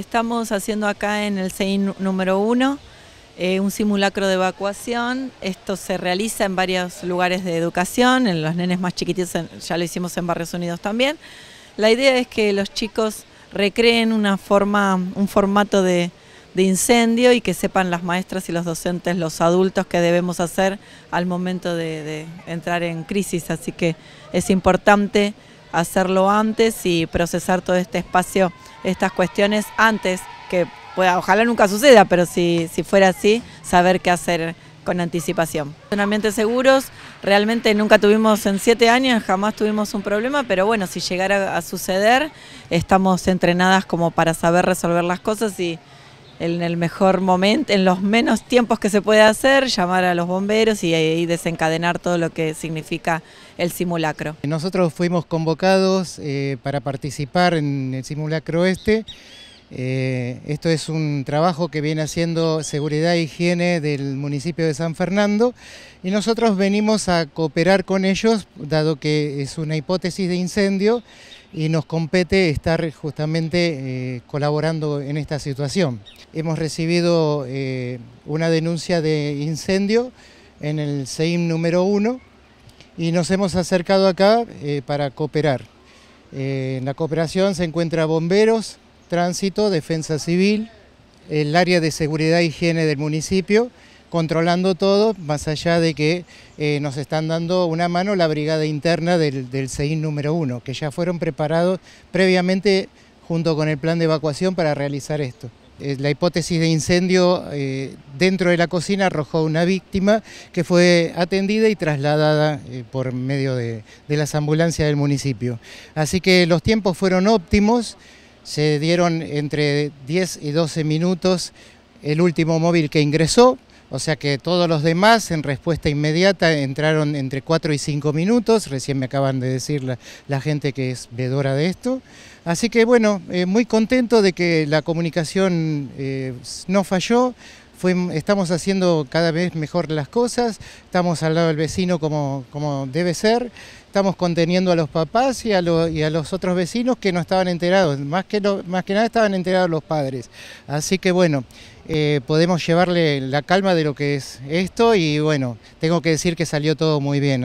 Estamos haciendo acá en el CEIN número uno eh, un simulacro de evacuación. Esto se realiza en varios lugares de educación, en los nenes más chiquititos ya lo hicimos en Barrios Unidos también. La idea es que los chicos recreen una forma, un formato de, incendio y que sepan las maestras y los docentes, los adultos, qué debemos hacer al momento de entrar en crisis. Así que es importante hacerlo antes y procesar todo este espacio, estas cuestiones antes, que pueda, ojalá nunca suceda, pero si, si fuera así, saber qué hacer con anticipación. En ambientes seguros, realmente nunca tuvimos, en siete años jamás tuvimos un problema, pero bueno, si llegara a suceder, estamos entrenadas como para saber resolver las cosas y en el mejor momento, en los menos tiempos que se puede hacer, llamar a los bomberos y ahí desencadenar todo lo que significa el simulacro. Nosotros fuimos convocados eh, para participar en el simulacro este. Eh, esto es un trabajo que viene haciendo Seguridad e Higiene del municipio de San Fernando y nosotros venimos a cooperar con ellos, dado que es una hipótesis de incendio y nos compete estar justamente eh, colaborando en esta situación. Hemos recibido eh, una denuncia de incendio en el SEIM número 1 y nos hemos acercado acá para cooperar. en la cooperación se encuentra bomberos, tránsito, defensa civil, el área de seguridad e higiene del municipio, controlando todo, más allá de que eh, nos están dando una mano la brigada interna del, del CEIN número uno, que ya fueron preparados previamente junto con el plan de evacuación para realizar esto. Eh, la hipótesis de incendio eh, dentro de la cocina arrojó una víctima que fue atendida y trasladada por medio de, de las ambulancias del municipio. Así que los tiempos fueron óptimos se dieron entre 10 y 12 minutos el último móvil que ingresó, o sea que todos los demás en respuesta inmediata entraron entre 4 y 5 minutos, recién me acaban de decir la, gente que es vedora de esto. Así que bueno, eh, muy contento de que la comunicación eh, no falló, estamos haciendo cada vez mejor las cosas, estamos al lado del vecino como, como debe ser, estamos conteniendo a los papás y a, y a, los otros vecinos que no estaban enterados, más que, más que nada estaban enterados los padres. Así que bueno, eh, podemos llevarle la calma de lo que es esto y bueno, tengo que decir que salió todo muy bien.